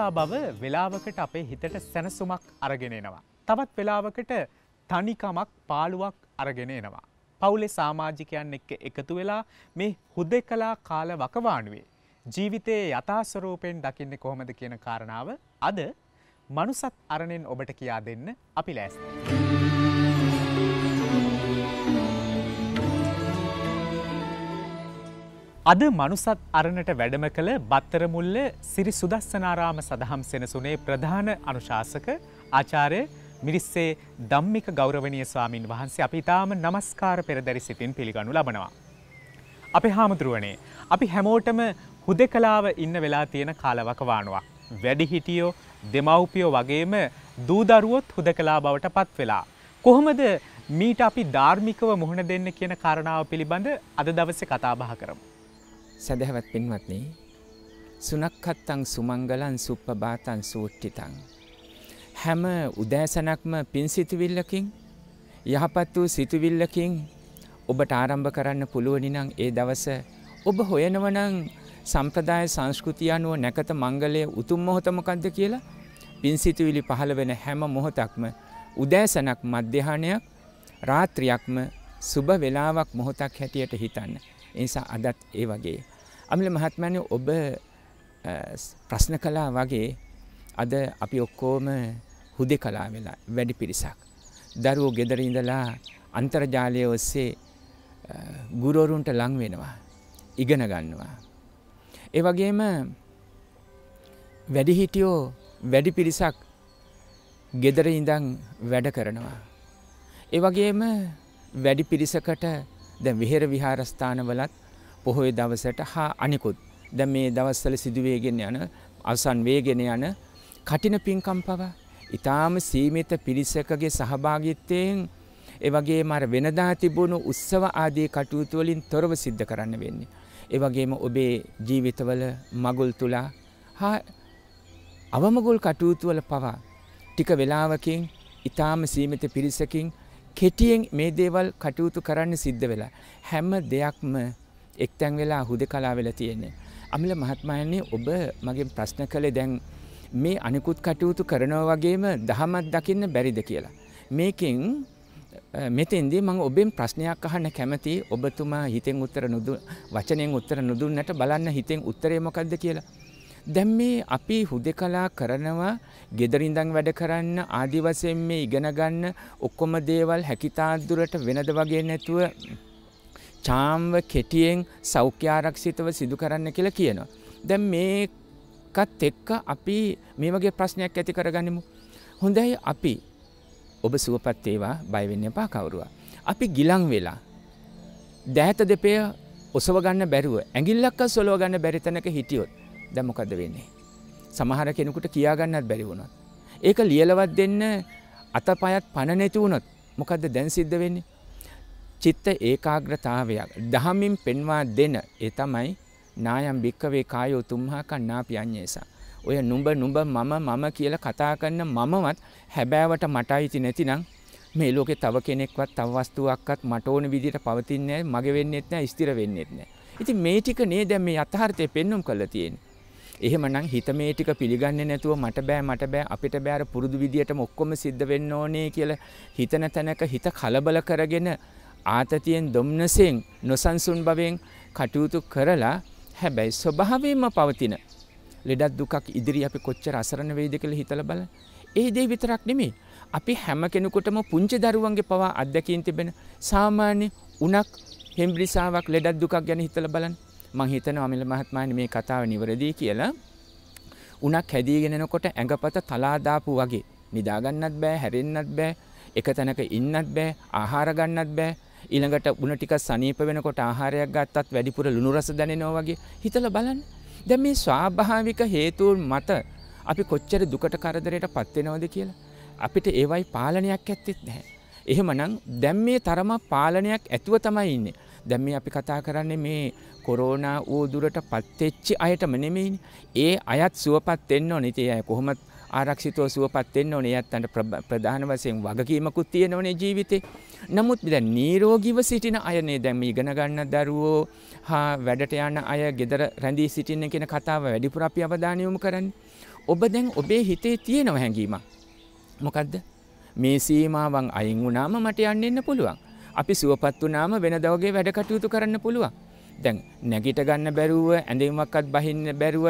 මිනිසා බව වෙලාවකට අපේ හිතට සැනසුමක් අරගෙනෙනවා. තවත් වෙලාවකට තනිකමක් පාළුවක් අරගෙන එනවා. පවුලෙ සාමාජිකයන් එක්ක එකතු වෙලා මේ හුද කලා කාල වකවානුවේ. ජීවිතයේ යථාස්වරූපයෙන් දකින්න කොහොමද කියන කාරණාව අද මනුසත් අරණෙන් ඔබට කියා දෙන්න අපි ලෑස්ති. අද මනුසත් අරණට වැඩම කළ බත්තරමුල්ල සිරි සුදස්සනාරාම සදහම් සෙනසුනේ ප්‍රධාන අනුශාසක ආචාරය මිරිස්සේ දම්මික ගෞරවනය ස්වාමීන් වහන්සේ අපි ඉතාම නමස්කාර පෙරදැරි සිතින් පිළිගනු ලබනවා. අපි හාමුදුරුවනේ අපි හැමෝටම හුද කලාව ඉන්න වෙලා තියෙන කාලවකවානුවක්. වැඩිහිටියෝ දෙමව්පියෝ වගේම දූදරුවොත් හුද කලා බවට පත් වෙලා. කොහොමද මීට අපි ධාර්මිකව මුහුණ දෙන්න කියන කාරණාව පිළිබඳ අද දවස කතාබහ කරමු. සැදැහැවත් පින්වත්නි සුනක්කත්තං සුමංගලන් සුප්පබාතන් සූට්ටිතං. හැම උදෑසනක්ම පින් සිතුවිල්ලකින් යහපත් වූ සිතුවිල්ලකින් ඔබට ආරම්භ කරන්න පුළුවනිනං ඒ දවස ඔබ හොයනවනං සම්ප්‍රදාය සංස්කෘතිය අනුව නැකත මංගලය උතුම් මොහොතමකක්ද කියලා පින් සිතුවිලි පහළ වෙන හැම මොහොතක්ම උදෑසනක් මධ්‍යහානයක් රාත්‍රියක්ම සුභ වෙලාවක් මොහොතක් හැටියට හිතන්න. නිසා අදත් ඒ වගේ. අමිල මහත්මයානි ඔබ ප්‍රශ්න කළා වගේ අද අපි ඔක්කොම හුදෙකලා වෙලා වැඩි පිරිසක්. දරුවෝ ගෙදර ඉඳලා අන්තර්ජාලය ඔස්සේ ගුරුවරුන්ට ලං වෙනවා. ඉගෙන ගන්නවා. ඒ වගේම වැඩිහිටියෝ වැඩි පිරිසක් ගෙදර ඉඳන් වැඩ කරනවා. ඒ වගේම වැඩි පිරිසකට දැන් විහෙර විහාරස්ථානවලත් පොහොය දවසට හා අනිකුත් දැන් මේ දවස්වල සිදුවේගෙන යන අවසන් වේගෙන යන කටින පින්කම් පවා ඊටාම සීමිත පිරිසකගේ සහභාගීත්වයෙන් ඒ වගේම අර වෙනදා තිබුණු උත්සව ආදී කටයුතු වලින් තොරව සිද්ධ කරන්න වෙන්නේ. ඒ වගේම ඔබේ ජීවිතවල මගුල් තුලා හා අවමගුල් කටයුතු වල පවා ටික වේලාවකින් ඊටාම සීමිත පිරිසකින් කෙටියෙන් මේ දේවල් කටයුතු කරන්න සිද්ධ වෙලා. හැම දෙයක්ම එක්තැන් වෙලා හුද කලා වෙලා තියෙන්නේ. අමිල මහත්මයන්නේ ඔබ මගේ ප්‍රශ්න කළේ දැන් මේ අනිකුත් කටයුතු කරනවා වගේම දහමත් දකින්න බැරිද කියලා. මේකින් මෙතෙන්දී මම ඔබෙන් ප්‍රශ්නයක් අහන්න කැමති ඔබතුමා හිතෙන් උත්තර නොදු වචනයෙන් උත්තර නොදුන්නට බලන්න හිතෙන් උත්තරේ මොකද්ද කියලා. දැන් මේ අපි හුදෙකලා කරනවා ගෙදරින්දන් වැඩ කරන්න ආදි වශයෙන් මේ ඉගෙන ගන්න ඔක්කොම දේවල් හැකිතාදුරට වෙනද වගේ නැතුව චාම්ව කෙටියෙන් සෞඛ්‍යාරක්ෂිතව සිදු කරන්න කියලා කියනවා. දැන් මේකත් එක්ක අපි මේ වගේ ප්‍රශ්නයක් ඇති කරගනිමු. හොඳයි අපි ඔබ සුවපත් ඒවා බය වෙන්න එපා කවුරුවා. අපි ගිලන් වෙලා දෑත දෙපය ඔසව ගන්න බැරුව ඇඟිල්ලක්ක සොලව ගන්න බැරි තැනක හිටියොත් දැන් මොකද්ද වෙන්නේ? සමහර කෙනෙකුට කියා ගන්නත් බැරි වුණා. ඒක ලියලවත් දෙන්න අතපයත් පණ නැති වුණොත් මොකද්ද දැන් සිද්ධ වෙන්නේ? චිත්ත ඒකාග්‍රතාවයක් දහමින් පෙන්වා දෙන ඒ තමයි නායම් භික්කවේ කායෝ තුම්හා කන්නා පියඤ්ඤේසා. ඔය නුඹ නුඹ මම මම කියලා කතා කරන මමවත් හැබෑවට මට අයිති නැතිනම් මේ ලෝකේ තව කෙනෙක්වත් තව වස්තුවක්වත් මට ඕන විදිහට පවතින්නේ නැහැ, මගේ වෙන්නේත් නැහැ, ස්ථිර වෙන්නේත් නැහැ. ඉතින් මේ ටික නේ දැන් මේ යථාර්ථය පෙන්눔 කරලා තියෙන්නේ. එහෙමනම් හිත මේ ටික පිළිගන්නේ නැතුව මට බෑ මට බෑ අපිට බෑර පුරුදු විදියටම ඔක්කොම සිද්ධ වෙන්න ඕනේ කියලා හිතන තැනක හිත කලබල කරගෙන ආතතියෙන් දුම්නසෙන් නොසන්සුන් බවෙන් කටයුතු කරලා හැබැයි ස්වභාවයෙන්ම පවතින ලෙඩක් දුකක් ඉදිරි අපි කොච්චර අසරණ වෙයිද කියලා හිතලා බලන්න. ඒ දේ විතරක් නෙමෙයි. අපි හැම කෙනෙකුටම පුංචි දරුවන්ගේ පවා අත්දැකීම් තිබෙන සාමාන්‍ය උණක් හෙම්බිරිසාවක් ලෙඩක් දුකක් ගැන හිතලා බලන්න. මං හිතනවා අමිල මහත්මයානි මේ කතාව නිවැරදි කියලා. උණක් හැදීගෙනනකොට ඇඟපත තලා දාපු වගේ නිදාගන්නත් බෑ හැරෙන්නත් බෑ එක තැනක ඉන්නත් බෑ ආහාර ගන්නත් බෑ ඊළඟට උණ ටික සනීප වෙනකොට ආහාරයක් ගත්තත් වැඩිපුර ලුණු රස දැනෙනවා වගේ හිතලා බලන්න. දැන් මේ ස්වාභාවික හේතුන් මත අපි කොච්චර දුකට කරදරයට පත්වෙනවද කියලා. අපිට ඒවයි පාලනයක් ඇත්තෙත් නැහැ. එහෙමනම් දැම් මේ තරම පාලනයක් ඇතුව තමයි ඉන්නේ. දැන් මේ අපි කතා කරන්නේ මේ කොරෝනා ඌදුරට පත්වෙච්ච අයටම නෙමෙයිනේ. ඒ අයත් සුවපත් වෙන්න ඕනේ. ඉතින් අය කොහොමත් ආරක්ෂිතව සුවපත් වෙන්න ඕනේ. යත්තන්ට ප්‍රධාන වශයෙන් වගකීමකුත් තියෙනවනේ ජීවිතේ. නමුත් දැන් නිරෝගීව සිටින අයනේ දැන් මේ ඉගෙන ගන්න දරුවෝ හා වැඩට යන අය ගෙදර රැඳී සිටින්න කියන කතාව වැඩිපුර අපි අවධානය යොමු කරන්නේ. ඔබ දැන් ඔබේ හිතේ තියෙනව හැඟීමක්. මොකද්ද? මේ සීමාවන් අයින් වුණාම මට යන්න එන්න පුළුවන්. අපි සුවපත් වනාම වෙන දවගේ වැඩ කටයුතු කරන්න පුළුවන්. දැන් නැගිට ගන්න බැරුව ඇඳීමක්කත් බහින්න බැරුව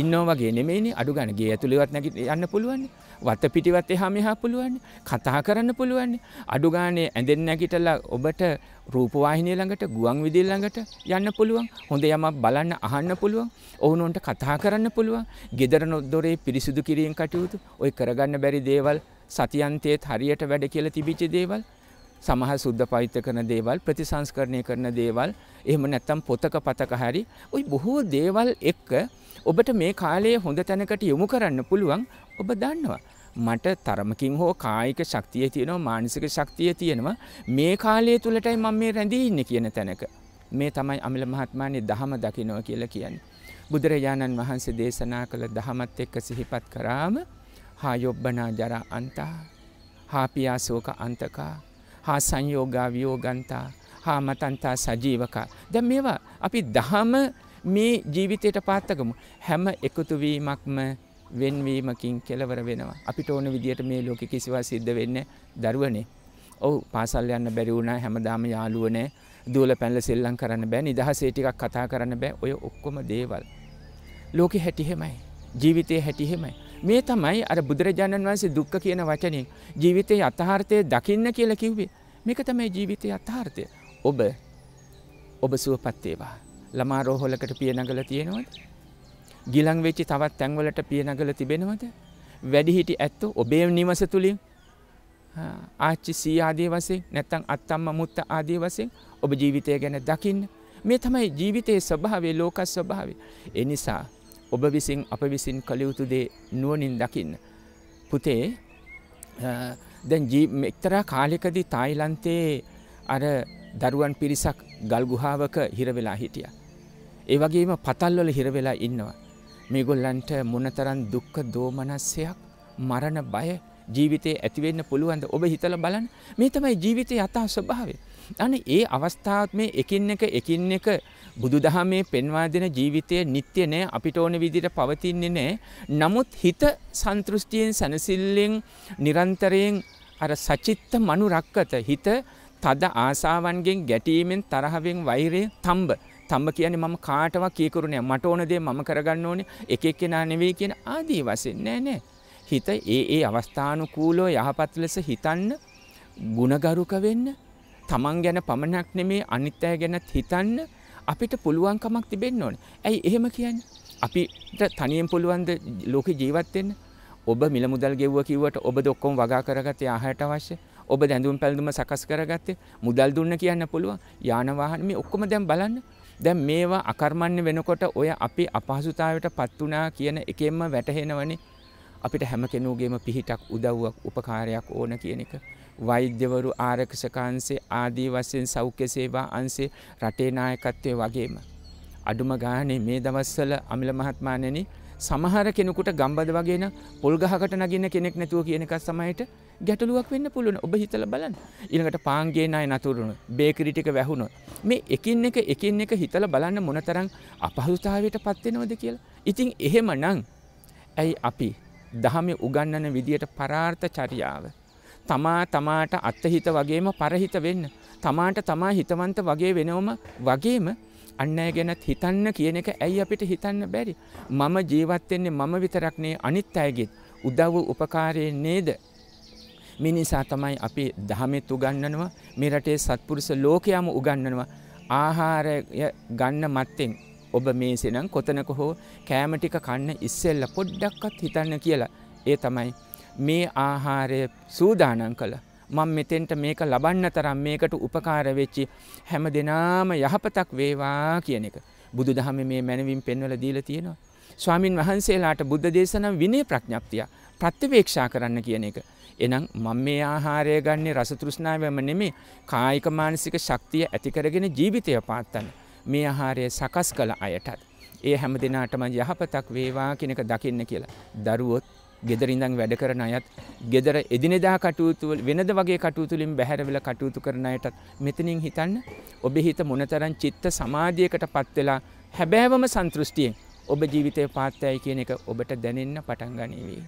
ඉන්නෝ වගේ නෙමෙයිනි අඩු ගණගේ ඇතුළිවත් නැගිට යන්න පුළුවන් වත පිටිවත් එහා මෙහා පුළුවන් කතා කරන්න පුළුවන් අඩු ගානේ ඇඳෙන් නැගිටලා ඔබට රූපවාහිනිය ළඟට ගුවන් විදුලි ළඟට යන්න පුළුවන් හොඳ යමක් බලන්න අහන්න පුළුවන් ඔවුනොන්ට කතා කරන්න පුළුවන් gedara දොරේ පිරිසිදු කිරීම කටයුතු ඔය කරගන්න බැරි දේවල් සතියන්තයේත් හරියට වැඩ කියලා තිබිච්ච දේවල් සමහ සුද්ධ පවිත්‍ර කරන දේවල් ප්‍රතිසංස්කරණය කරන දේවල් එහෙම නැත්තම් පොතක පතක හරි ওই බොහෝ දේවල් එක්ක ඔබට මේ කාලයේ හොඳ තැනකට යොමු කරන්න පුළුවන් ඔබ දන්නවා මට තරමකින් හෝ කායික ශක්තිය තියෙනවා මානසික ශක්තිය තියෙනවා මේ කාලය තුලටයි මම මේ රැඳී ඉන්නේ කියන තැනක මේ තමයි අමිල මහත්මයානේ දහම දකිනවා කියලා කියන්නේ බුදුරජාණන් වහන්සේ දේශනා කළ දහමත් එක්ක සිහිපත් කරාම හා යොබ්බනා ජරා අන්තා හා පියාසෝක අන්තකා හා සංයෝගා වියෝගන්තා හා මතන්තා සජීවකා. දැ මේවා අපි දහම මේ ජීවිතයට පාත්තකමු. හැම එකතුවීමක්ම වෙන්වීමකින් කෙලවර වෙනවා. අපිට ඕන විදිහට මේ ලෝක කිසිවා සිද්ධ වෙන්න දරුවනේ. ඔවු පාසල් යන්න බැරි වුණා හැමදාම යාළුවනේ දූල පැල්ල සෙල්ලම් කරන්න බෑ නිදහසේ ටිකක් කතා කරන්න බෑ ඔය ඔක්කොම දේවල්. ලෝකෙ හැටිහෙමයි. ජීවිතය හැටිහෙමයි. මේ තමයි අර බුදුරජාණන් වහන්සේ දුක්ඛ කියන වචනේ ජීවිතයේ අතහාර්ථය දකින්න කියලා කිව්වේ. මේක තමයි ජීවිතයේ අතහාර්ථය. ඔබ ඔබ සුවපත් වේවා. ළමා රෝහලකට පිය නගලා තියෙනවද? ගිලන් වෙච්ච තවත් තැන්වලට පිය නගලා තිබෙනවද? වැඩිහිටි ඇත්තෝ ඔබේ නිවස තුලින් ආච්චි සී ආදී වශයෙන් නැත්නම් අත්තම්ම මුත්ත ආදී වශයෙන් ඔබ ජීවිතය ගැන දකින්න. මේ තමයි ජීවිතයේ ස්වභාවය, ලෝක ස්වභාවය. ඒ නිසා ඔබ විසින් අප විසින් කළ යුතු දේ නුවණින් දකින්න. පුතේ දැන් එක්තරා කාලෙකදී තායිලන්තයේ අර දරුවන් පිරිසක් ගල්ගුහාාවක හිරවෙලා හිටිය. ඒ වගේම පතල්වල හිරවෙලා ඉන්නවා. මේගොල්ලන්ට මොනතරන් දුක්ක දෝමනස්සයක් මරණ බය ජීවිතය ඇතිවෙන්න පුළුවන්ද ඔබ හිතල බලන් මේ තමයි ජීවිතය අතා ස්වභාවේ. අන ඒ අවස්ථාත් මේ එකින් එක එකින් එක බුදු දහමේ පෙන්වා දෙන ජීවිතය නිත්‍ය නෑ අපිට ඕන විදිට පවතින්නේ නෑ. නමුත් හිත සන්තෘෂ්ටියෙන් සැනසිල්ලෙන් නිරන්තරයෙන් අර සචිත්ත මනු රක්කත හිත තද ආසාවන්ගෙන් ගැටීමෙන් තරහවෙන් වෛරය තම්බ. තම්බ කියන්නේ මම කාටවත් කීකරුණේ මට ඕන දේ මම කරගන්න ඕනේ එක එක්කෙනා නෙවෙයි කියන ආදී වශයෙන් නෑ නෑ හිත ඒ ඒ අවස්ථානුකූලව යහපත් ලෙස හිතන්න ಗುಣගරුක වෙන්න තමන් ගැන පමණක් නෙමේ අනිත්‍යය ගැනත් හිතන්න අපිට පුළුවන්කමක් තිබෙන්න ඕන. ඇයි එහෙම කියන්න. අපිට තනියෙන් පුළුවන්ද ලෝක ජීවත්වෙන්න ඔබ මිල මුදල් ගෙව්ව කිවට ඔබ දොක්කොම් වගා කරගතේ ආහයට අවශ්‍ය ඔබ දැඳුම් පැල්දුම සකස් කරගත්තේ මුදල් දුන්න කියන්න පුළුවන් යානවාහන මේ ඔක්කොම දැම් බලන්න දැන් මේවා අකර්මණ්‍ය වෙනකොට ඔය අපි අපහසුතාවට පත්වනා කියන එකෙන්ම වැටහෙනවනේ අපිට හැම කෙනූගේම පිහිටක් උදව්වක් උපකාරයක් ඕන කියන එක වෛද්‍යවරු ආරක්ෂකන්සේ ආදී වශයෙන් සෞඛ්‍ය සේවා අන්සේ රටේ නායකත්වය වගේම. අඩුම ගානේ මේ දවස්සල අමිල මහත්මානනි සමහර කෙනෙකුට ගම්බද වගේන පොල් ගහකට නගින්න කෙනෙක් නැතුව කියන එකක් සමයට ගැටලුවක් වෙන්න පුළුවන් ඔබ හිතල බලන්න ඉළඟට පාන්ගේ අය නතුරුණු බේකරිටික වැැහුණො මේ එකින් එක එකින් එක හිතල බලන්න මොනතරං අපහසුතාවයට පත්වෙනවද කියලා ඉතිං එහෙම නං ඇයි අපි දහමේ උගන්නන විදියට පරාර්ථ චරියාව තමා තමාට අත්තහිත වගේම පරහිත වෙන්න. තමාට තමා හිතවන්ත වගේ වෙනවම වගේම අන්න ගැනත් හිතන්න කියන එක ඇයි අපිට හිතන්න බැරි. මම ජීවත්වෙන්නේ මම විතරක්නේ අනිත් අයගෙත් උදව් උපකාරය නේද. මිනිසා තමයි අපි දහමෙත් උගන්නනවා මේ රටේ සත්පුරුෂ ලෝකයාම උගන්නනවා. ආහාරය ගන්න මත්තෙන් ඔබ මේසෙනම් කොතනක හෝ කෑමටික කන්න ඉස්සෙල්ල පොඩ්ඩක්කත් හිතන්න කියලා ඒ තමයි මේ ආහාරය සූදානම් කළ. මං මෙතෙන්ට මේක ලබන්න තරම් මේකට උපකාර වෙච්චි හැම දෙනාම යහපතක් වේවා කියන එක. බුදු දහම මේ මැනවින් පෙන්වල දීලා තියෙනවා. ස්වාමින් වහන්සේලාට බුද්ධ දේශනම් විනය ප්‍රඥප්තිය ප්‍රත්‍යවේක්ෂා කරන්න කියන එක. එනම් මම මේ ආහාරය ගන්නේ රසතෘෂ්ණාවම නෙමේ කායික මානසික ශක්තිය ඇති කරගෙන ජීවිතය පාත්තන්න. මේ ආහාරය සකස් කළ අයටත්. ඒ හැම දෙනාටම යහපතක් වේවා කෙනෙක දකින්න කියලා. දරුවොත් ගෙදරින්දං වැඩ කරන අයත් ගෙදර එදිනෙදා කටයුතුවල වෙනද වගේ කටයුතුලින් බැහැරවෙල කටයුතු කරන අයටත් මෙතනින් හිතන්න ඔබ හිත මොනතරන් චිත්ත සමාධියකට පත්වෙලා හැබෑවම සන්තෘෂ්ටියෙන් ඔබ ජීවිතය පාත්තයි කියන එක ඔබට දැනෙන්න පටන් ගනීවී.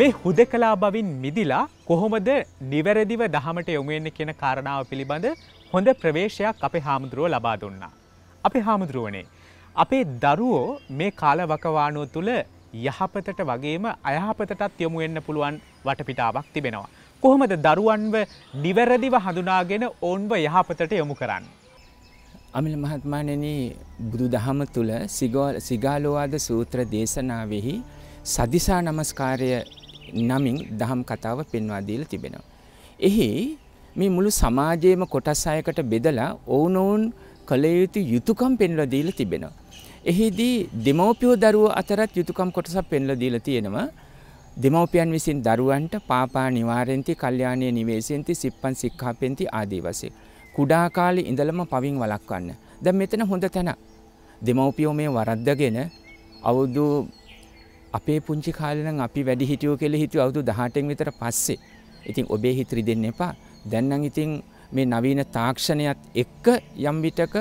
මේ හුද කලා බවින් මිදිලා කොහොමද නිවැරදිව දහමට යොමුවෙන්න කියන කාරණාව පිළිබඳ හොඳ ප්‍රවේශයක් අපේ හාමුදුරුව ලබා දුන්නා. අපේ හාමුදුරුවනේ. අපේ දරුවෝ මේ කාලවකවානුව තුළ යහපතට වගේම අයහපතටත් යොමු එන්න පුළුවන් වටපිටාවක් තිබෙනවා. කොහොමද දරුවන්ව නිවැරදිව හඳුනාගෙන ඔවුන්ව යහපතට යොමු කරන්න. අමිල මහත්මානන බුදු දහම තුළ සිගාලෝවාද සූත්‍ර දේශනාවෙහි සදිසා නමස්කාරය නමින් දහම් කතාව පෙන්වාදීල තිබෙනවා. එහි මේ මුළු සමාජයේම කොටස් අයකට බෙදලා ඔවුනොවුන් කළ යුතු යුතුයකම් පෙන්ලා දීලා තිබෙනවා. එහිදී දෙමව්පියෝ දරුවෝ අතරත් යුතුයකම් කොටසක් පෙන්ලා දීලා තියෙනවා. දෙමව්පියන් විසින් දරුවන්ට පාපා නිවාරෙන්ති, කල්යාණීය නිවේසෙන්ති, සිප්පන් සික්ඛාපෙන්ති ආදී වශයෙන් කුඩා කාලේ ඉඳලම පවින් වළක්වන්න. දැන් මෙතන හොඳ තැන. දෙමව්පියෝ මේ වරද්දගෙන අවුරුදු අපේ පුංචි කාලේ නම් අපි වැඩි හිටියෝ කියලා හිතුව අවුරුදු 18න් විතර පස්සේ. ඉතින් ඔබේ හිත රිදෙන්න එපා. දැන් නම් ඉතින් මේ නවීන තාක්ෂණයත් එක්ක යම් විටක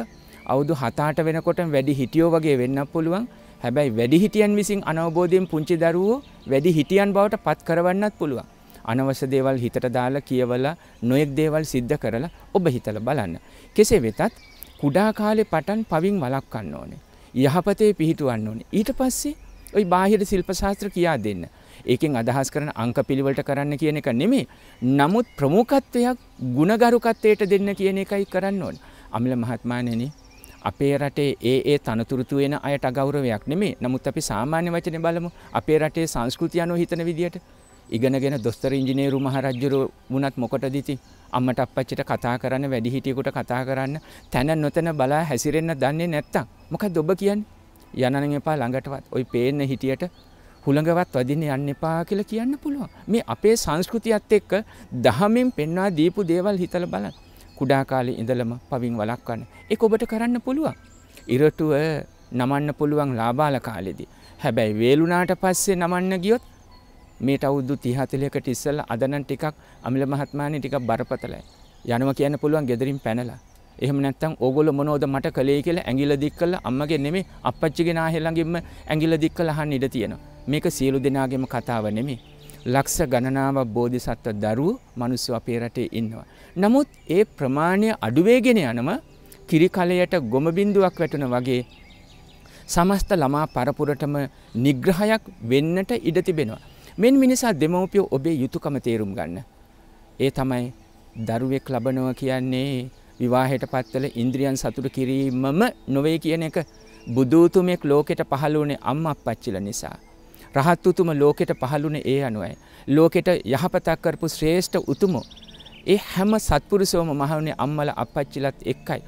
අවුරුදු 7-8 වෙනකොට වැඩි හිටියෝ වගේ වෙන්න පුළුවන්. හැබැයි වැඩි හිටියන් විසින් අනවබෝධයෙන් පුංචි දරුවෝ වැඩි හිටියන් බවට පත් කරවන්නත් පුළුවන්. අනවශ්‍ය දේවල් හිතට දාලා කියවලා නොයෙක් දේවල් සිද්ධ කරලා ඔබ හිතලා බලන්න. කෙසේ වෙතත් කුඩා කාලේ පටන් පවින් වළක්වන්න ඕනේ. යහපතේ පිහිටවන්න ඕනේ. ඊට පස්සේ ඔයි බාහිර ශිල්ප ශාස්ත්‍ර කියා දෙන්න. ඒකෙන් අදහස් කරන අංක පිළිවෙලට කරන්න කියන එක නෙමෙයි. නමුත් ප්‍රමුඛත්වයක් ಗುಣගරුකත්වයට දෙන්න කියන එකයි කරන්න ඕන. අමිල මහත්මයාණෙනි අපේ රටේ ඒ ඒ තනතුරු තුන අයට අගෞරවයක් නෙමෙයි. නමුත් අපි සාමාන්‍ය වචනේ බලමු. අපේ රටේ සංස්කෘතිය අනුව හිතන විදියට ඉගෙනගෙන දොස්තර ඉංජිනේරු මහරජුරු වුණත් මොකටද ඉතින්? අම්මට අප්පච්චිට කතා කරන්න වැඩිහිටියෙකුට කතා කරන්න තැන නොතැන බලා හැසිරෙන්න දන්නේ නැත්තම් මොකක්ද ඔබ කියන්නේ? යනනම් එපා ළඟටවත් ওই පේන්න හිටියට හුළඟවත් වදින්න යන්න එපා කියලා කියන්න පුළුවන්. මේ අපේ සංස්කෘතියත් එක්ක දහමෙන් පෙන්වා දීපු දේවල් හිතලා බලන්න. කුඩා කාලේ ඉඳලම පවින් වළක්වන්න. ඒක ඔබට කරන්න පුළුවන්. ඉරටුව නමන්න පුළුවන් ලාබාල කාලෙදී. හැබැයි වේලුණාට පස්සේ නමන්න ගියොත් මේට අවුරුදු 30 40කට ඉස්සෙල්ලා අද නම් ටිකක් අමිල මහත්මයානි ටිකක් බරපතලයි. යනවා කියන්න පුළුවන් gederin පැනලා. එහෙම නැත්නම් ඕගොල්ලෝ මොනවද මට කළේ කියලා ඇඟිල්ල දික් කළා අම්මගේ නෙමෙයි අප්පච්චිගේ නාහේ ළඟින්ම ඇඟිල්ල දික් කළා අහන්න ඉඩ තියෙනවා මේක සියලු දෙනාගේම කතාව නෙමෙයි ලක්ෂ ගණනාවක් බෝධිසත්ව දරුවෝ මිනිස්සු අපේ රටේ ඉන්නවා නමුත් ඒ ප්‍රමාණය අඩුවේගෙන යනම කිරිකලයට ගොම බින්දුවක් වැටුණා වගේ සමස්ත ළමා පරපුරටම නිග්‍රහයක් වෙන්නට ඉඩ තිබෙනවා. මෙන් මිනිසා දෙමව්පියෝ ඔබේ යුතුයකම තේරුම් ගන්න. ඒ තමයි දරුවෙක් ලබනවා කියන්නේ විවාහයට පත්වල ඉන්ද්‍රියන් සතුට කිරීමම නොවේ කියන එක බුදුතුමෙක් ලෝකෙට පහළුවනේ අම්ම අපච්චිල නිසා. රහත්තුතුම ලෝකෙට පහළුනේ ඒ අනුවයි. ලෝකෙට යහපතක් කරපු ශ්‍රේෂ්ඨ උතුමෝ. ඒ හැම සත්පුරුෂෝම මහවුනේ අම්මල අපච්චිලත් එක්කයි.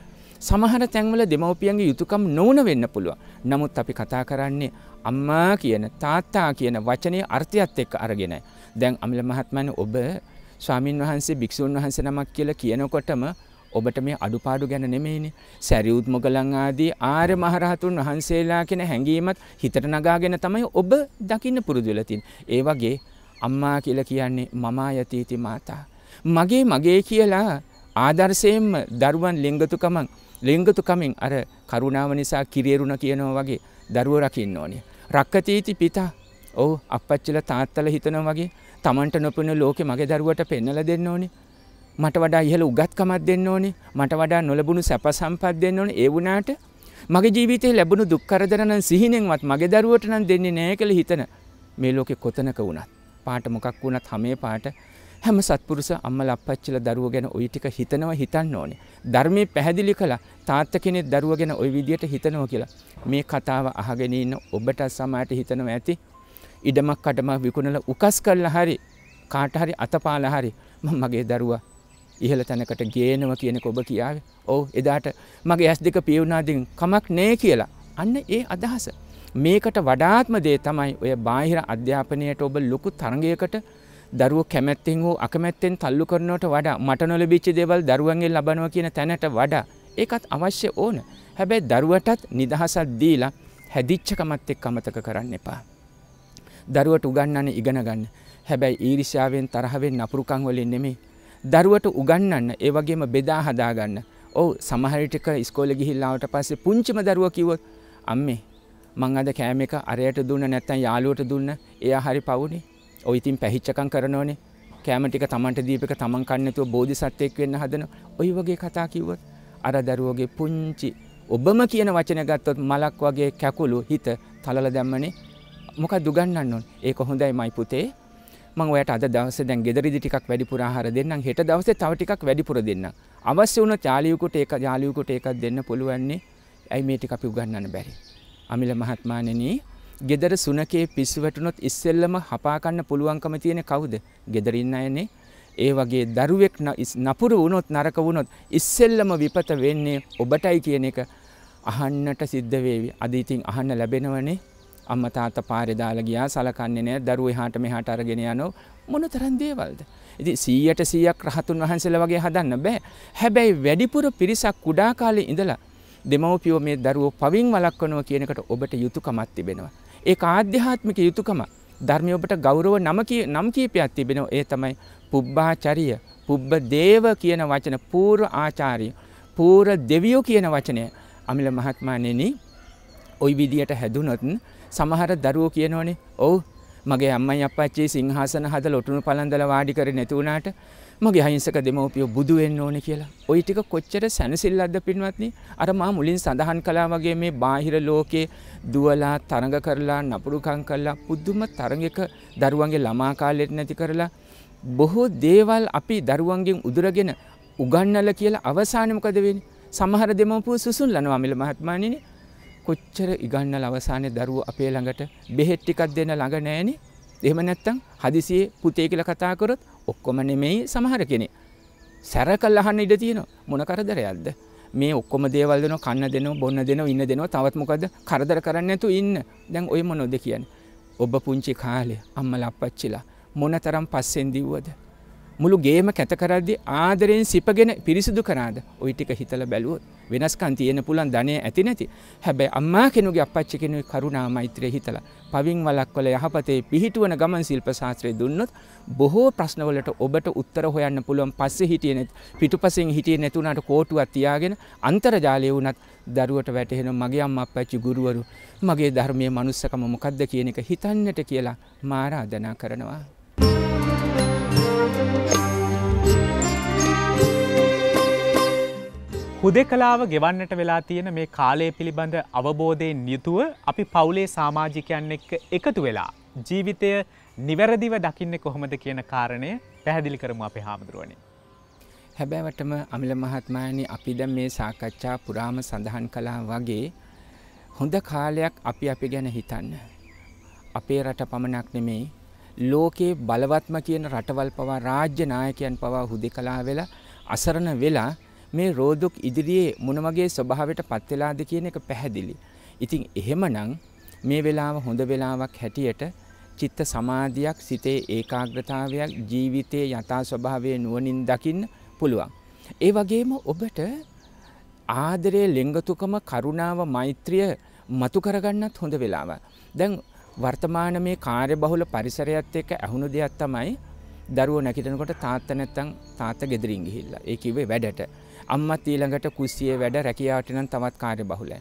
සමහර තැන්වල දෙමව්පියන්ගේ යුතුයකම් නොවුන වෙන්න පුළුවන්. නමුත් අපි කතා කරන්නේ අම්මා කියන තාත්තා කියන වචනේ අර්ථයත් එක්ක අරගෙනයි. දැන් අමිල මහත්මයානි ඔබ ස්වාමින් වහන්සේ භික්ෂුන් වහන්සේ නමක් කියලා කියනකොටම ඔබට මේ අඩුපාඩු ගැන නෙමෙයිනේ. සැරියුත් මොගලන් ආදී ආර්ය මහරහතුන් වහන්සේලා කියන හැඟීමත් හිතට නගාගෙන තමයි ඔබ දකින්න පුරුදු වෙලා තියෙන්නේ. ඒ වගේ අම්මා කියලා කියන්නේ මමා යතිති මාතා. මගේ මගේ කියලා ආදර්ශයෙන්ම දරුවන් ලිංගතුකමන් ලිංගතුකමින් අර කරුණාව නිසා කිරියරුණ කියනවා වගේ දරුවෝ රකින්න ඕනේ. රක්කතීති පිතා. ඔව් අපච්චිලා තාත්තලා හිතනවා වගේ Tamanට නොපෙනෙන ලෝකෙ මගේ දරුවට පෙන්වලා දෙන්න ඕනේ. මට වඩා ඉහළ උගත්කමක් දෙන්න ඕනේ මට වඩා නොලබුණු සැප සම්පත් දෙන්න ඕනේ ඒ වුණාට මගේ ජීවිතේ ලැබුණු දුක් කරදර නම් සිහිනෙන්වත් මගේ දරුවට නම් දෙන්නේ නැහැ කියලා හිතන මේ ලෝකේ කොතනක වුණත් පාට මොකක් වුණත් හැමේ පාට හැම සත්පුරුෂ අම්මලා අප්පච්චිලා දරුවෝ ගැන ওই ටික හිතනවා හිතන්න ඕනේ ධර්මයේ පැහැදිලි කළා තාත්තා කෙනෙක් දරුවා ගැන ওই විදියට හිතනවා කියලා මේ කතාව අහගෙන ඉන්න ඔබට සමායට හිතනවා ඇති ඉඩමක් කඩමක් විකුණලා උකස් කරලා හරි කාට හරි අතපාලා හරි මම මගේ දරුවා ඉහළ තැනකට ගේනවා කියනක ඔබ කියාවේ. ඔව් එදාට මගේ ඇස් දෙක පියවුනාදින් කමක් නෑ කියලා. අන්න ඒ අදහස. මේකට වඩාත්ම දේ තමයි ඔය බාහිර අධ්‍යාපනයට ඔබ ලොකු තරගයකට දරුව කැමැත්තෙන් හෝ අකමැත්තෙන් තල්ලු කරනවට වඩා මට නොලැබිච්ච දේවල් දරුවන්ගෙන් ලබනවා කියන තැනට වඩා ඒකත් අවශ්‍ය ඕන. හැබැයි දරුවටත් නිදහසක් දීලා හැදිච්චකමත් එක්ක අමතක කරන්න එපා. දරුවට උගන්වන්න ඉගෙන ගන්න. හැබැයි ඊර්ෂ්‍යාවෙන් තරහවෙන් නපුරුකම් වලින් නෙමෙයි දරුවට උගන්වන්න ඒ වගේම බෙදා හදාගන්න. ඔව් සමහර ටික ඉස්කෝලේ ගිහිල්ලා ආවට පස්සේ පුංචිම දරුවා කිව්වොත් අම්මේ මං අද කෑම එක අරයට දුන්න නැත්නම් යාළුවට දුන්න එයා හරි පවුනේ. ඔය ඉතින් පැහිච්චකම් කරනෝනේ. කෑම ටික Tamanට දීප එක Taman කන්නේ නැතුව බෝධිසත්වෙක් වෙන්න හදන. ඔය වගේ කතා කිව්වොත් අර දරුවගේ පුංචි ඔබම කියන වචන ගත්තොත් මලක් වගේ කැකුළු හිත තලල දැම්මනේ මොකක් දුගන්නන්න ඕන ඒක හොඳයි මයි පුතේ මං ඔයාට අද දවසේ දැන් ගෙදරදි ටිකක් වැඩිපුර ආහාර දෙන්නම් හෙට දවසේ තව ටිකක් වැඩිපුර දෙන්නම්. අවශ්‍ය වුණොත් යාළුවෙකුට ඒක යාළුවෙකුට ඒකක් දෙන්න පුළුවන්නේ. ඇයි මේ ටික අපි උගන්වන්න බැරි? අමිල මහත්මයාණෙනි ගෙදර සුනකේ පිස්සු වැටුනොත් ඉස්සෙල්ලම හපා ගන්න පුළුවන්කම තියෙන කවුද? ගෙදර ඉන්න අයනේ. ඒ වගේ දරුවෙක් නපුරු වුණොත් නරක වුණොත් ඉස්සෙල්ලම විපත වෙන්නේ ඔබටයි කියන එක අහන්නට සිද්ධ වේවි. අද ඉතින් අහන්න ලැබෙනවනේ. අම්මා තාත්තා පාරේ දාලා ගියා සලකන්නේ නැහැ දරුවෝ එහාට මෙහාට අරගෙන යනෝ මොනතරම් දේවල්ද ඉතින් 100ට 100ක් රහතුන් වහන්සේලා වගේ හදන්න බෑ හැබැයි වැඩිපුර පිරිසක් කුඩා කාලේ ඉඳලා දෙමව්පියෝ මේ දරුවෝ පවින් වළක්වනවා කියන එකට ඔබට යුතුයකමක් තිබෙනවා ඒක ආධ්‍යාත්මික යුතුයකමක් ධර්මය ඔබට ගෞරව නම නම් කීපයක් තිබෙනවා ඒ තමයි පුබ්බාචරිය පුබ්බ දේව කියන වචන පූර්ව ආචාර්ය පූර්ව දෙවියෝ කියන වචනය අමිල මහත්මයාණෙනි ওই විදියට හැදුනොත් සමහර දරුවෝ කියනෝනේ ඔව් මගේ අම්මයි අපච්චි සිංහාසන හද ලොටුණු පළන්දල වාඩි කර නැතුවුණාට මගේ අහිංසක දෙමවපියෝ බුදු වෙන්න ඕන කියලා. ওই ටික කොච්චර සැනසෙල්ලක්ද පින්වත්නි? අර මා මුලින් සඳහන් කළා වගේ මේ බාහිර ලෝකේ දුවලා තරඟ කරලා නපුරුකම් කරලා පුදුම තරඟයක දරුවන්ගේ ළමා කාලෙට නැති කරලා බොහෝ දේවල් අපි දරුවන්ගෙන් උදුරගෙන උගන්නලා කියලා අවසානේ මොකද වෙන්නේ? සමහර දෙමව්පියෝ සුසුන්ලනවා මිල මහත්මයාණෙනි. කොච්චර ඉගන්නල අවසානයේ දරුවෝ අපේ ළඟට බෙහෙත් ටිකක් දෙන්න ළඟ නැහෙනේ. එහෙම නැත්තම් හදිසියෙ පුතේ කියලා කතා කරොත් ඔක්කොම නෙමෙයි සමහර කෙනෙක්. සැරකල් අහන්න ඉඩ තියෙනවා. මොන කරදරයක්ද? මේ ඔක්කොම දේවල් දෙනවා කන්න දෙනවා බොන්න දෙනවා ඉන්න දෙනවා තවත් මොකද කරදර කරන්නේ නැතු ඉන්න. දැන් ඔය මොනවද කියන්නේ? ඔබ පුංචි කාලේ අම්මලා අප්පච්චිලා මොනතරම් පස්සෙන් දිව්වද? මුළු ගේම කැතකරද්දි ආදරයෙන් සිපගෙන පිරිසිදු කරාද ඔයි ටික හිතල බැලුවොත් වෙනස්කන් තියෙන පුළන් ධනය ඇති නැති හැබැයි අම්මා කෙනුගේ අපච්චි කෙනුයි කරුණා මෛත්‍රය හිතලා පවින් වලක් වල යහපතේ පිහිටුවන ගමන් ශිල්ප ශාස්ත්‍රය දුන්නොත් බොහෝ ප්‍රශ්නවලට ඔබට උත්තර හොයන්න පුළුවන් පස්සේ හිටියේ නැත් පිටුපසින් හිටියේ නැතුණාට කෝටුවක් තියාගෙන අන්තර්ජාලය වුණත් දරුවට වැටහෙන මගේ අම්මා අපච්චි ගුරුවරු මගේ ධර්මයේ මනුස්සකම මොකද්ද කියන එක හිතන්නට කියලා මා ආරාධනා කරනවා හුදෙකලාව ගෙවන්නට වෙලා තියෙන මේ කාලය පිළිබඳ අවබෝධයෙන් යුතුව අපි පවුලේ සාමාජිකයන් එක්ක එකතු වෙලා ජීවිතය නිවැරදිව දකින්න කොහොමද කියන කාරණය පැහැදිලි කරමු අපේ හාමුදුරුවනි. හැබැවටම අමිල මහත්මයනි අපි දැන් මේ සාකච්ඡා පුරාම සඳහන් කළා වගේ හොඳ කාලයක් අපි අපි ගැන හිතන්න. අපේ රට පමණක් නෙමෙයි ලෝකයේ බලවත්ම කියන රටවල් පවා රාජ්‍ය නායකයන් පවා හුදෙකලා වෙලා අසරණ වෙලා මේ රෝදුක් ඉදිරියේ මොන වගේ ස්වභාවයට පත් වෙලාද කියන එක පැහැදිලි. ඉතින් එහෙමනම් මේ වෙලාව හොඳ වෙලාවක් හැටියට චිත්ත සමාධියක් සිතේ ඒකාග්‍රතාවයක් ජීවිතයේ යථා ස්වභාවය නුවණින් දකින්න පුළුවන්. ඒ වගේම ඔබට ආදරය ලෙංගතුකම කරුණාව මෛත්‍රිය මතු කරගන්නත් හොඳ වෙලාව. දැන් වර්තමාන මේ කාර්ය බහුල පරිසරයත් එක්ක ඇහුණු දෙයක් තමයි දරුවෝ නැගිටිනකොට තාත්තා නැත්තම් තාත්තා ගෙදරින් ගිහිල්ලා. ඒ කිව්වේ වැඩට. අම්මත් ඊළඟට කුස්සියේ වැඩ රැකියාවට නම් තවත් කාර්ය බහුලයි.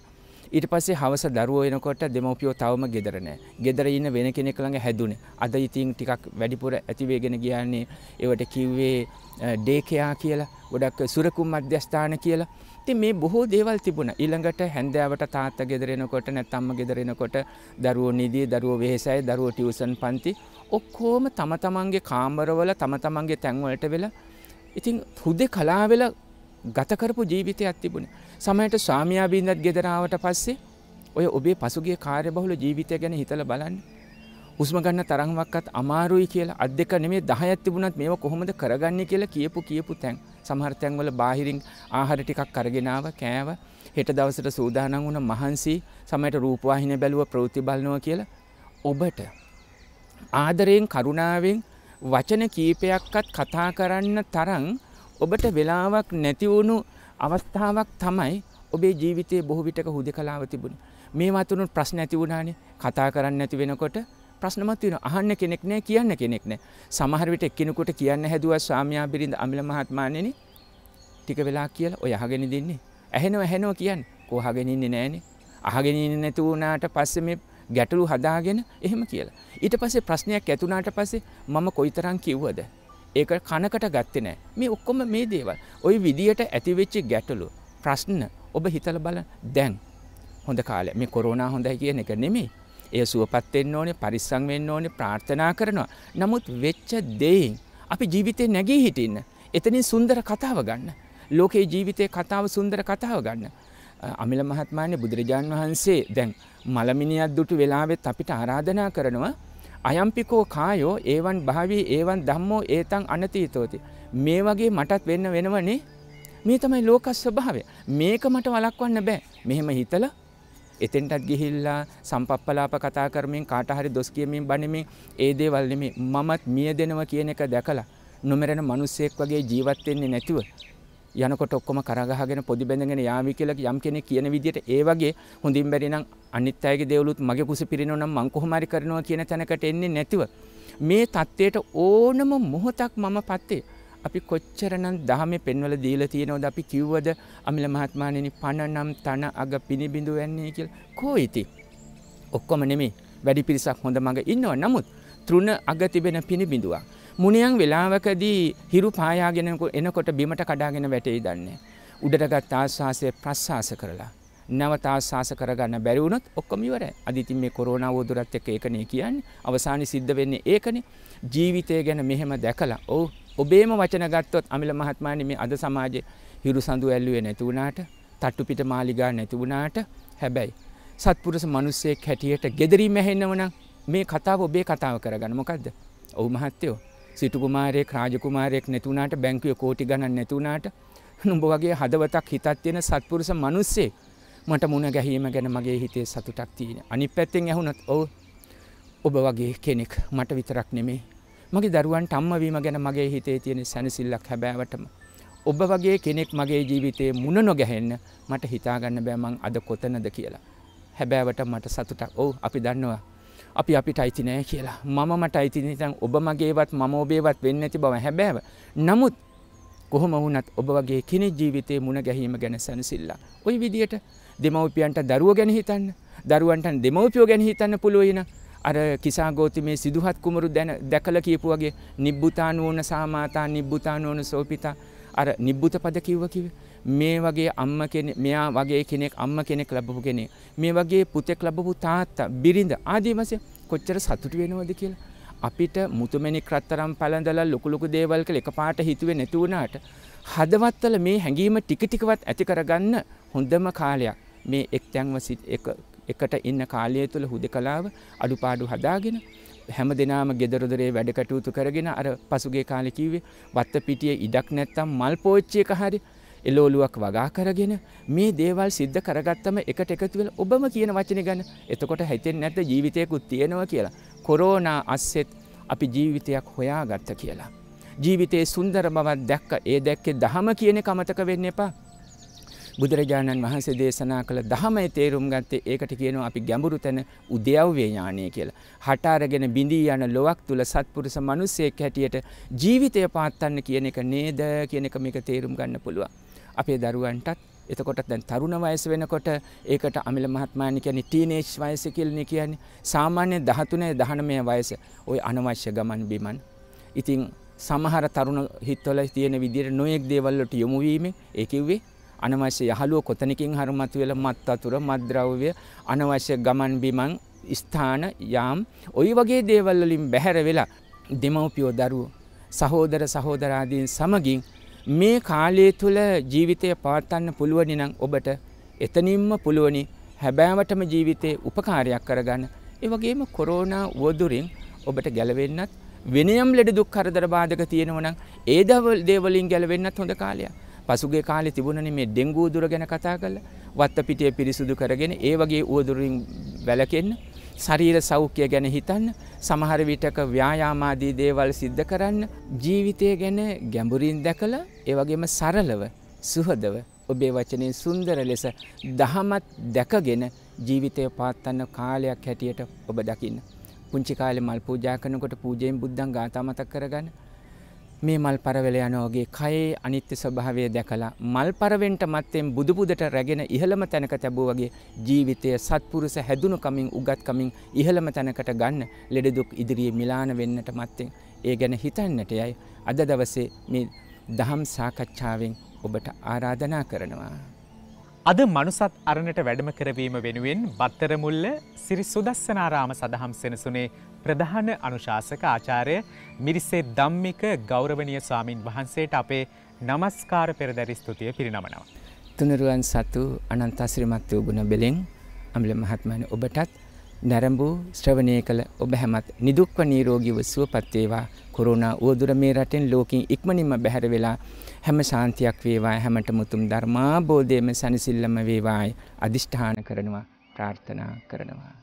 ඊට පස්සේ හවස දරුවෝ එනකොට දෙමව්පියෝ තවම ගෙදර නැහැ. ගෙදර ඉන්න වෙන කෙනෙක් ළඟ හැදුනේ. අද ඉතින් ටිකක් වැඩිපුර ඇති වෙගෙන ගියානේ. ඒවට කිව්වේ ඩේකයා කියලා, ගොඩක් සුරකුම් මධ්‍යස්ථාන කියලා. ඉතින් මේ බොහෝ දේවල් තිබුණා. ඊළඟට හැන්දෑවට තාත්තා ගෙදර එනකොට නැත්නම් ගෙදර එනකොට දරුවෝ නිදි, දරුවෝ වෙහෙසයි, දරුවෝ ටියුෂන් පන්ති ඔක්කොම තම තමන්ගේ කාමරවල තම තමන්ගේ තැන්වලට වෙලා ඉතින් හුදේ කලාවෙලා ගතකරපු ජීවිතයක් තිබුණ. සමයට ස්වාමයාබීන්දත් ගෙදරාවට පස්සේ ඔය ඔබේ පසුගේ කාර්ය බහුල ජීවිතය ගැන හිතල බලන්න උස්මගන්න තරංවක්කත් අමාරුයි කියලා අත් දෙක නෙමේ දහයත් තිබුණත් මේ කොහොමද කරගන්න කියලා කියපු කියපු තැන් සමහර්තැන්වල බාහිරින් ආහර ටිකක් කරගෙනාව කෑව හෙට දවසට සූදානන් වුණ මහන්සි සමයට රූපවාහින බැලුව ප්‍රෘති බලනව කියලා ඔබට ආදරයෙන් කරුණාවෙන් වචන කීපයක්වත් කතා කරන්න තරං ඔබට වෙලාවක් නැති වුණු අවස්ථාවක් තමයි ඔබේ ජීවිතයේ බොහෝ විටක හුදකලාව තිබුණේ. මේවා තුන ප්‍රශ්න ඇති වුණානේ. කතා කරන්න නැති වෙනකොට ප්‍රශ්න මතුවෙන අහන්න කෙනෙක් නැහැ කියන්න කෙනෙක් නැහැ. සමහර විට එක්කිනෙකුට කියන්න හැදුවා ස්වාමියා බිරිඳ අමිල මහත්මයාණෙනි ටික වෙලා කියලා ඔය අහගෙන ඉඳින්නේ. ඇහෙනව ඇහෙනව කියන්නේ. කෝ අහගෙන ඉන්නේ නැහනේ. අහගෙන ඉන්නේ නැතු වුණාට පස්සේ මේ ගැටලු හදාගෙන එහෙම කියලා. ඊට පස්සේ ප්‍රශ්නයක් ඇතුණාට පස්සේ මම කොයිතරම් කිව්වද? ඒක කනකට ගත්තේ නෑ. මේ ඔක්කොම මේ දේවල්. ওই විදියට ඇතිවෙච්ච ගැටලු ප්‍රශ්න ඔබ හිතලා බලන්න දැන් හොඳ කාලය. මේ කොරෝනා හොඳයි කියන එක නෙමෙයි. ඒ සුවපත් වෙන්න ඕනේ, පරිස්සම් වෙන්න ඕනේ, ප්‍රාර්ථනා කරනවා. නමුත් වෙච්ච දෙයින් අපි ජීවිතේ නැගී හිටින්න. එතනින් සුන්දර කතාව ගන්න. ලෝකේ ජීවිතේ කතාව සුන්දර කතාව ගන්න. අමිල මහත්මයාණන් බුදුරජාන් වහන්සේ දැන් මලමිනියක් දුටු වෙලාවෙත් අපිට ආරාධනා කරනවා අයම්පිකෝ කායෝ ඒවන් භාවී ඒවන් ධම්මෝ ඒතන් අනතීතෝති. මේ වගේ මටත් වෙන්න වෙනවනේ මේ තමයි ලෝකස් ස්වභාවය. මේක මට වලක්වන්න බෑ. මෙහෙම හිතලා එතෙන්ටත් ගිහිල්ලා සම්පප්පලාප කතා කරමින් කාට හරි දොස් කියමින් බණමින් ඒ දේවල් නෙමෙයි මමත් මිය දෙනවා කියන එක දැකලා නොමරන මිනිස්සෙක් වගේ ජීවත් වෙන්නේ නැතුව යනකොට ඔක්කොම කරගහගෙන පොඩි බැඳගෙන යාවි කියලා යම් කෙනෙක් කියන විදිහට ඒ වගේ හොඳින් බැරි නම් අනිත් අයගේ දේවලුත් මගේ කුස පිරිනව නම් මං කොහොම හරි කරනවා කියන තැනකට එන්නේ නැතිව මේ தත්ත්වයට ඕනම මොහොතක් මම පත්තේ අපි කොච්චරනම් දහමේ පෙන්වල දීලා තියෙනවද අපි කිව්වද අමිල මහත්මයාණෙනි පණනම් තන අග පිනිබිඳු වෙන්නේ කියලා කෝ ඉති ඔක්කොම නෙමෙයි වැඩි පිරිසක් හොඳ මඟ ඉන්නවා නමුත් තෘණ අග තිබෙන පිනිබිඳුවක් මුණයන් වෙලාවකදී හිරු පායාගෙනකු එනකොට බිමට කඩාගෙන වැටෙයි දන්නේ. උඩටගත් ආශාසය ප්‍රශ්වාස කරලා. නැවත ආශාස කරගන්න බැරි වුණොත් ඔක්කොම ඉවරයි. අද ඉතින් මේ කොරෝනා වෝදුරත් එක්ක ඒකනේ කියන්නේ. අවසානයේ සිද්ධ වෙන්නේ ඒකනේ. ජීවිතය ගැන මෙහෙම දැකලා ඔව් ඔබේම වචන ගත්තොත් අමිල මහත්මයානි මේ අද සමාජයේ හිරු සඳු ඇල්ලුවේ නැති වුණාට, තට්ටු පිට මාලිගා නැති වුණාට හැබැයි සත්පුරුෂ මිනිස්සෙක් හැටියට gederima හෙන්නවනම් මේ කතාව ඔබේ කතාව කරගන්න. මොකද්ද? ඔව් මහත්තයෝ සිටුකුමාරයෙක් රාජකුමාරයෙක් නැතුනාට බැංකුවේ කෝටි ගණන් නැතුනාට නුඹ වගේ හදවතක් හිතක් තියෙන සත්පුරුෂ මිනිස්සෙක් මට මුණ ගැහිීම ගැන මගේ හිතේ සතුටක් තියෙන. අනිත් පැත්තෙන් ඇහුණත් ඔව් ඔබ වගේ කෙනෙක් මට විතරක් නෙමේ. මගේ දරුවන්ට අම්ම වීම ගැන මගේ හිතේ තියෙන සැනසෙල්ලක් හැබෑවටම ඔබ වගේ කෙනෙක් මගේ ජීවිතේ මුණ නොගැහෙන්න මට හිතාගන්න බෑ මං අද කොතනද කියලා. හැබෑවට මට සතුටක්. ඔව් අපි දන්නවා අපි අපිට අයිති නෑ කියලා මම මට අයිති නිතන් ඔබ මගේවත් මම ඔබේවත් වෙන්න ඇති බව හැබෑව නමුත් කොහොම වුනත් ඔබ වගේ කෙනෙ ජීවිතේ මුණ ගැහීම ගැන සැනසිල්ලා ඔයි විදියට දෙමවපියන්ට දරුව ගැන හිතන්න දරුවන්ට දෙමවපියෝ ගැන හිතන්න පුළුවයින අර කිසා ගෝතිමේ සිදුහත් කුමරු දැන දැකල කියපුවගේ නිබ්බුතානුවන සාමාතා නිබ්බුතානුවන සෝපිතා අර නිබ්බුත පද කිව්ව කිවේ මේ වගේ අම්ම මෙයා වගේ කෙනෙක් අම්ම කෙනෙක් ලැබපු කෙනෙ මේ වගේ පුතෙක් ලැබපු තාත්තා බිරිඳ ආදීවසය කොච්චර සතුට වෙනවද කියලා අපිට මුතුමැනි ක්‍රත්තරම් පළඳලා ලොකු ලොකු දේවල් කළ එකපාරට හිතුවේ නැති වුණාට හදවත්වල මේ හැඟීම ටික ටිකවත් ඇති කරගන්න හොඳම කාලයක් මේ එක්තැන්ව එකට ඉන්න කාලය තුළ හුදකලාව අඩුපාඩු හදාගෙන හැම දෙනාම ගෙදරදරේ වැඩ කටයුතු කරගෙන අර පසුගේ කාලෙකිවේ වත්ත පිටිය ඉඩක් නැත්තම් මල් පෝච්චයක හරි එලෝලුවක් වගා කරගෙන මේ දේවල් සිද්ධ කරගත්තම එකට එකතුවල ඔබම කියන වචන ගැන එතකොට හැතෙන් නැත ජීවිතයකුත් තියෙනවා කියලා. කොරෝනා අස්සෙත් අපි ජීවිතයක් හොයා ගත්ත කියලා. ජීවිතයේ සුන්දර බවත් දැක්ක ඒ දැක්කේ දහම කියන කමතක වෙන්න එපා. බුදුරජාණන් වහන්සේ දේශනා කළ දහමයි තේරුම් ගත්තේ ඒකට කියනවා අපි ගැඹුරු තැන උද්‍යව්‍ය ඥානය කියලා. හට අරගෙන බිඳී යන ලොවක් තුල සත්පුරුෂ මිනිසෙක් හැටියට ජීවිතය පාත්තන්න කියන එක නේද කියන එක මේක තේරුම් ගන්න පුළුවන්. අපේ දරුවන්ටත් එතකොට දැන් තරුණ වයස වෙනකොට ඒකට අමිල මහත්මයානි කියන්නේ ටීනේජ් වයස කියලා කියන්නේ සාමාන්‍ය 13 19 වයස ওই අනවශ්‍ය ගමන් බිමන් ඉතින් සමහර තරුණ හිතවල තියෙන විදිහට නොයෙක් දේවල් වලට යොමු වීමෙන් ඒ කිව්වේ අනවශ්‍ය යහලුව කොතනකින් හරි මතුවෙලා මත් අතුර මත් ද්‍රව්‍ය අනවශ්‍ය ගමන් බිමන් ස්ථාන යාම් ওই වගේ දේවල් වලින් බැහැර වෙලා දෙමව්පියෝ දරුවෝ සහෝදර සහෝදරාදීන් සමගින් මේ කාලය තුළ ජීවිතය පවත්වන්න පුළුවනි නම් ඔබට එතනින්ම පුළුවනි හැබෑවටම ජීවිතේ උපකාරයක් කරගන්න. ඒ වගේම කොරෝනා වදුරින් ඔබට ගැලවෙන්නත් වෙනයම් ලෙඩ දුක් කරදර බාධක තියෙනවා නම් ඒ දවල් දේවලින් ගැලවෙන්නත් හොඳ කාලයක්. පසුගිය කාලේ තිබුණනේ මේ ඩෙන්ගු දුර ගැන කතා කරලා වත්ත පිටිය පිරිසුදු කරගෙන ඒ වගේ උවදුරින් වැළකෙන්න ශරීර සෞඛ්‍යය ගැන හිතන්න සමහර විටක ව්‍යායාමාදී දේවල් සිද්ධ කරන්න ජීවිතය ගැන ගැඹුරින් දැකල ඒවගේම සරලව සුහදව ඔබේ වචනයෙන් සුන්දර ලෙස දහමත් දැකගෙන ජීවිතය පාත්තන්න කාලයක් හැටියට ඔබ දකින්න. පුංචි කාලේ මල් පූජා කරනකොට පූජයෙන් බුද්ධං ගාථා මතක් කරගන්න මේ මල් පරවල යනෝගේ කයේ අනිත්‍ය ස්වභාවය දැකලා මල් පරවෙන්ට මත්තෙන් බුදුපුදට රැගෙන ඉහළම තැනක තැබූ වගේ ජීවිතය සත්පුරුෂ හැදුණු කමින් උගත් කමින් ඉහළම තැනකට ගන්න ලෙඩදුක් ඉදිරියේ මිලාන වෙන්නට මත්තෙන් ඒ ගැන හිතන්නට යයි අද දවසේ මේ දහම් සාකච්ඡාවෙන් ඔබට ආරාධනා කරනවා. අද මනුසත් අරණට වැඩම කරවීම වෙනුවෙන් බත්තරමුල්ල සිරි සුදස්සනාරාම සදහම් සෙනසුනේ ප්‍රධාන අනුශාසක ආචාරය මිරිසේ ධම්මික ගෞරවනීය ස්වාමින් වහන්සේට අපේ নমස්කාර පෙරදරි ස්තුතිය පිරිනමනවා. තුනුරුවන් සතු අනන්ත ශ්‍රීමත් වූ ගුණ බෙලෙන් අම්ල මහත්මයාණන් ඔබටත් නැරඹූ ශ්‍රවණය කළ ඔබ හැමත් නිදුක්ව නිරෝගීව සුවපත් වේවා. කොරෝනා උවදුර මේ රටෙන් ලෝකෙන් ඉක්මනින්ම බැහැර වෙලා හැම ශාන්තියක් වේවා හැමට මුතුම් ධර්මාබෝධයේම සනසිල්ලම වේවායි අදිෂ්ඨාන කරනවා ප්‍රාර්ථනා කරනවා.